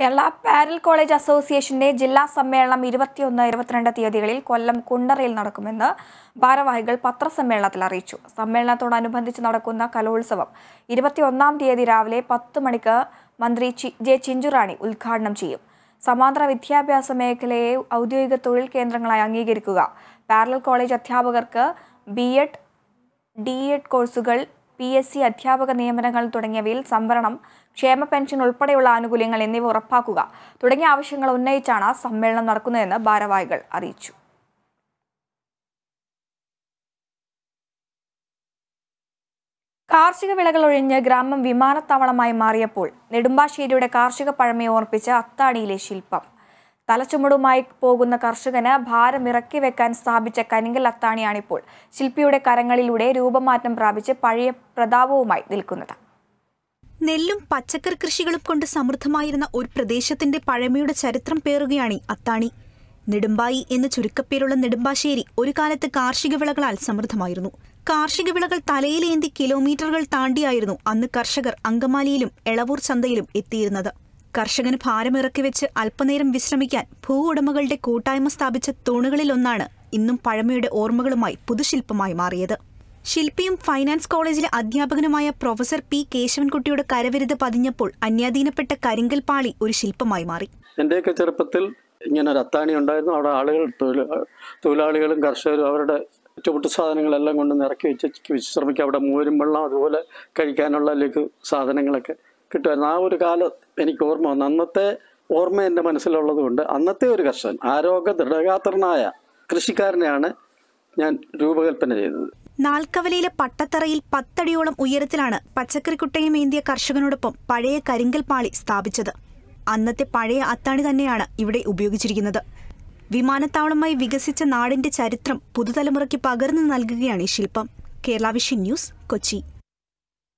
Kerala parallel college അസോസിയേഷന്റെ ജില്ലാ സമ്മേളനം ഇരുപത്തിയൊന്ന് ഇരുപത്തിരണ്ട് തീയതികളിൽ കൊല്ലം കുണ്ടറയിൽ നടക്കുമെന്ന് ഭാരവാഹികൾ പത്രസമ്മേളനത്തിൽ അറിയിച്ചു സമ്മേളനത്തോടനുബന്ധിച്ച് നടക്കുന്ന കലോത്സവം ഇരുപത്തിയൊന്നാം തീയതി രാവിലെ പത്ത് മണിക്ക് മന്ത്രി ജെ ചിഞ്ചുറാണി ഉദ്ഘാടനം ചെയ്യും സമാന്തര വിദ്യാഭ്യാസ മേഖലയെ ഔദ്യോഗിക തൊഴിൽ കേന്ദ്രങ്ങളായി അംഗീകരിക്കുക പാരൽ കോളേജ് അധ്യാപകർക്ക് ബി എഡ് ഡി എഡ് കോഴ്സുകൾ പി എസ് സി അധ്യാപക നിയമനങ്ങൾ തുടങ്ങിയവയിൽ സംവരണം ക്ഷേമ പെൻഷൻ ഉൾപ്പെടെയുള്ള ആനുകൂല്യങ്ങൾ എന്നിവ ഉറപ്പാക്കുക തുടങ്ങിയ ആവശ്യങ്ങൾ ഉന്നയിച്ചാണ് സമ്മേളനം നടക്കുന്നതെന്ന് ഭാരവാഹികൾ അറിയിച്ചു കാർഷിക വിളകൾ ഒഴിഞ്ഞ് ഗ്രാമം വിമാനത്താവളമായി മാറിയപ്പോൾ നെടുമ്പാശ്ശേരിയുടെ കാർഷിക പഴമയെ ഓർപ്പിച്ച് അത്താണിയിലെ ശില്പം തലച്ചുമടുമായി പോകുന്ന കർഷകന് ഭാരം ഇറക്കി വെക്കാൻ സ്ഥാപിച്ച കനിങ്കൽ അത്താണിയാണിപ്പോൾ ശില്പിയുടെ കരങ്ങളിലൂടെ രൂപമാറ്റം പ്രാപിച്ച് പഴയ പ്രതാപവുമായി നിൽക്കുന്നത് നെല്ലും പച്ചക്കറി കൃഷികളും കൊണ്ട് സമൃദ്ധമായിരുന്ന ഒരു പ്രദേശത്തിന്റെ പഴമയുടെ ചരിത്രം പേറുകയാണ് അത്താണി നെടുമ്പായി എന്ന ചുരുക്കപ്പേരുള്ള നെടുമ്പാശ്ശേരി ഒരു കാലത്ത് കാർഷിക വിളകളാൽ സമൃദ്ധമായിരുന്നു കാർഷിക വിളകൾ തലയിലേന്തി കിലോമീറ്ററുകൾ താണ്ടിയായിരുന്നു അന്ന് കർഷകർ അങ്കമാലിയിലും എളവൂർ ചന്തയിലും എത്തിയിരുന്നത് കർഷകന് ഭാരമിറക്കി വെച്ച് അല്പനേരം വിശ്രമിക്കാൻ ഭൂ ഉടമകളുടെ കൂട്ടായ്മ സ്ഥാപിച്ച തൂണുകളിലൊന്നാണ് ഇന്നും പഴമയുടെ ഓർമ്മകളുമായി പുതുശില്പമായി മാറിയത് ശില്പിയും ഫൈനാൻസ് കോളേജിലെ അധ്യാപകനുമായ പ്രൊഫസർ പി കേശവൻകുട്ടിയുടെ കരവിരുത് പതിഞ്ഞപ്പോൾ അന്യാധീനപ്പെട്ട കരിങ്കൽ പാളി ഒരു ശില്പമായി മാറി എന്റെയൊക്കെ ചെറുപ്പത്തിൽ ഇങ്ങനെ ഒരു അത്താണി ഉണ്ടായിരുന്നു അവിടെ ആളുകൾ തൊഴിലാളികളും കർഷകരും അവരുടെ ചുവട്ടു സാധനങ്ങളെല്ലാം കൊണ്ട് നിറക്കി വെച്ച് വിശ്രമിക്കുക അവിടെ മൂരും വെള്ളം അതുപോലെ കഴിക്കാനുള്ള ലഘു സാധനങ്ങളൊക്കെ കിട്ടുമായിരുന്നു ആ ഒരു കാലം എനിക്ക് ഓർമ്മ വന്നു അന്നത്തെ ഓർമ്മ എൻ്റെ മനസ്സിലുള്ളതുകൊണ്ട് അന്നത്തെ ഒരു കർഷകൻ ആരോഗ്യ ദൃഢഗാത്രനായ കൃഷിക്കാരനെയാണ് ഞാൻ രൂപകൽപ്പന ചെയ്തത് നാൽക്കവലയിലെ പട്ടത്തറയിൽ പത്തടിയോളം ഉയരത്തിലാണ് പച്ചക്കറിക്കുട്ടയും ഏന്തിയ കർഷകനോടൊപ്പം പഴയ കരിങ്കൽ പാളി സ്ഥാപിച്ചത് അന്നത്തെ പഴയ അത്താണി തന്നെയാണ് ഇവിടെ ഉപയോഗിച്ചിരിക്കുന്നത് വിമാനത്താവളമായി വികസിച്ച നാടിന്റെ ചരിത്രം പുതുതലമുറയ്ക്ക് പകർന്നു നൽകുകയാണ് ഈ ശില്പം കേരള വിഷൻ ന്യൂസ് കൊച്ചി